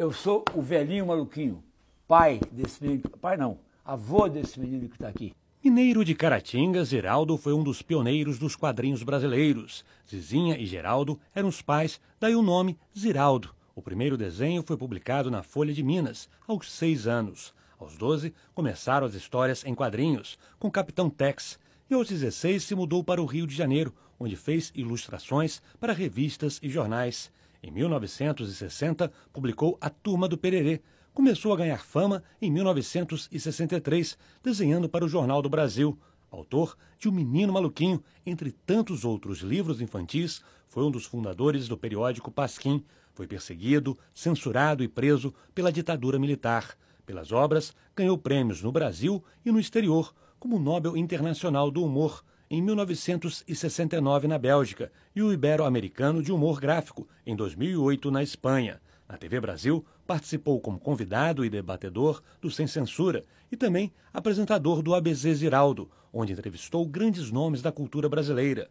Eu sou o velhinho maluquinho, pai desse menino. Pai não, avô desse menino que está aqui. Mineiro de Caratinga, Geraldo foi um dos pioneiros dos quadrinhos brasileiros. Zizinha e Geraldo eram os pais, daí o nome Ziraldo. O primeiro desenho foi publicado na Folha de Minas, aos seis anos. Aos doze, começaram as histórias em quadrinhos, com Capitão Tex, e aos 16 se mudou para o Rio de Janeiro, onde fez ilustrações para revistas e jornais. Em 1960, publicou A Turma do Pererê. Começou a ganhar fama em 1963, desenhando para o Jornal do Brasil. Autor de O Menino Maluquinho, entre tantos outros livros infantis, foi um dos fundadores do periódico Pasquim. Foi perseguido, censurado e preso pela ditadura militar. Pelas obras, ganhou prêmios no Brasil e no exterior, como o Nobel Internacional do Humor em 1969 na Bélgica e o Ibero-Americano de Humor Gráfico em 2008 na Espanha. Na TV Brasil, participou como convidado e debatedor do Sem Censura e também apresentador do ABZ Ziraldo, onde entrevistou grandes nomes da cultura brasileira.